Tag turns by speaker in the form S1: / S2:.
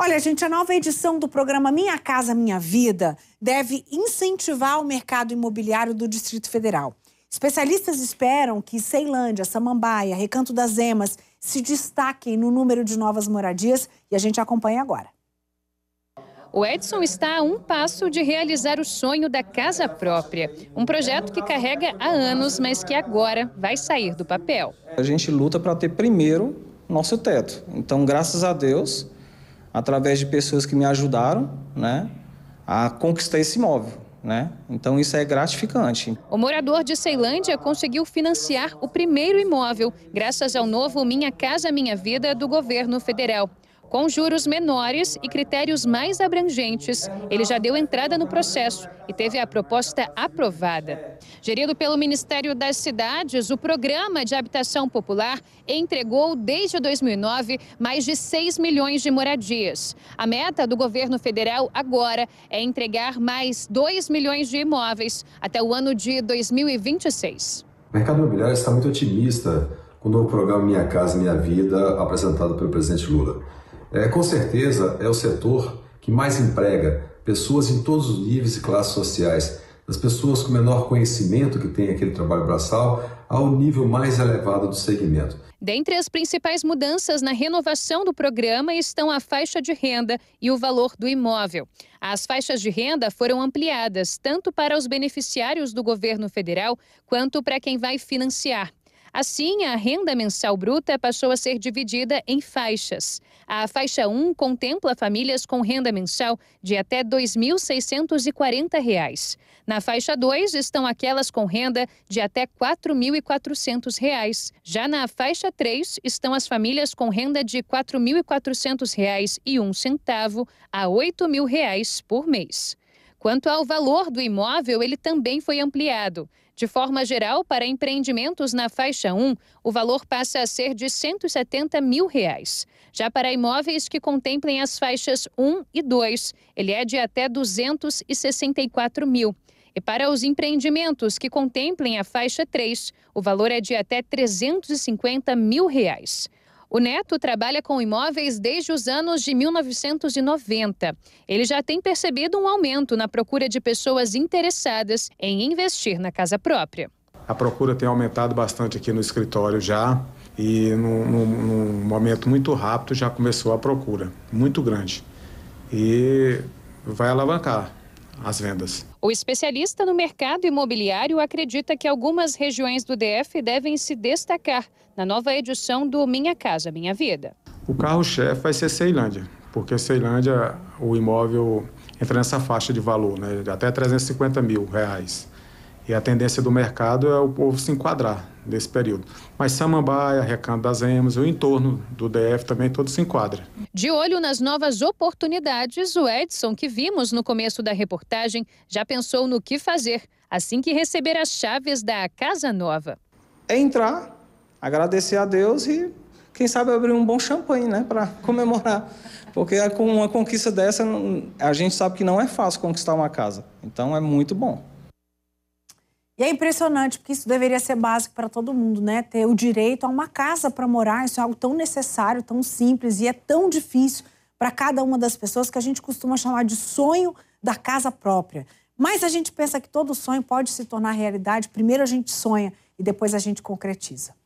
S1: Olha, gente, a nova edição do programa Minha Casa Minha Vida deve incentivar o mercado imobiliário do Distrito Federal. Especialistas esperam que Ceilândia, Samambaia, Recanto das Emas se destaquem no número de novas moradias e a gente acompanha
S2: agora. O Edson está a um passo de realizar o sonho da casa própria, um projeto que carrega há anos, mas que agora vai sair do papel.
S3: A gente luta para ter primeiro nosso teto. Então, graças a Deus, através de pessoas que me ajudaram, né, a conquistar esse imóvel. Né? Então isso é gratificante.
S2: O morador de Ceilândia conseguiu financiar o primeiro imóvel graças ao novo Minha Casa Minha Vida do governo federal. Com juros menores e critérios mais abrangentes, ele já deu entrada no processo e teve a proposta aprovada. Gerido pelo Ministério das Cidades, o Programa de Habitação Popular entregou desde 2009 mais de 6 milhões de moradias. A meta do governo federal agora é entregar mais 2 milhões de imóveis até o ano de 2026.
S3: O mercado imobiliário está muito otimista com o novo programa Minha Casa Minha Vida apresentado pelo presidente Lula. É, com certeza é o setor que mais emprega pessoas em todos os níveis e classes sociais, das pessoas com menor conhecimento que tem aquele trabalho braçal ao nível mais elevado do
S2: segmento. Dentre as principais mudanças na renovação do programa estão a faixa de renda e o valor do imóvel. As faixas de renda foram ampliadas tanto para os beneficiários do governo federal quanto para quem vai financiar. Assim, a renda mensal bruta passou a ser dividida em faixas. A faixa 1 contempla famílias com renda mensal de até R$ 2.640. Na faixa 2 estão aquelas com renda de até R$ 4.400. Já na faixa 3 estão as famílias com renda de R$ 4.400 e um centavo a R$ 8.000 por mês. Quanto ao valor do imóvel, ele também foi ampliado. De forma geral, para empreendimentos na faixa 1, o valor passa a ser de R$ 170 mil. Reais. Já para imóveis que contemplem as faixas 1 e 2, ele é de até R$ 264 mil. E para os empreendimentos que contemplem a faixa 3, o valor é de até R$ 350 mil. Reais. O Neto trabalha com imóveis desde os anos de 1990. Ele já tem percebido um aumento na procura de pessoas interessadas em investir na casa própria.
S4: A procura tem aumentado bastante aqui no escritório já e num, num, num momento muito rápido já começou a procura, muito grande. E vai alavancar as vendas.
S2: O especialista no mercado imobiliário acredita que algumas regiões do DF devem se destacar na nova edição do Minha Casa Minha Vida.
S4: O carro-chefe vai ser Ceilândia, porque Ceilândia o imóvel entra nessa faixa de valor, né, até 350 mil reais. E a tendência do mercado é o povo se enquadrar nesse período. Mas Samambaia, Recanto das Emas, o entorno do DF também todo se enquadra.
S2: De olho nas novas oportunidades, o Edson, que vimos no começo da reportagem, já pensou no que fazer assim que receber as chaves da Casa Nova. É entrar,
S3: agradecer a Deus e quem sabe abrir um bom champanhe, né, para comemorar. Porque com uma conquista dessa, a gente sabe que não é fácil conquistar uma casa. Então é muito bom.
S1: E é impressionante, porque isso deveria ser básico para todo mundo, né? Ter o direito a uma casa para morar, isso é algo tão necessário, tão simples e é tão difícil para cada uma das pessoas que a gente costuma chamar de sonho da casa própria. Mas a gente pensa que todo sonho pode se tornar realidade, primeiro a gente sonha e depois a gente concretiza.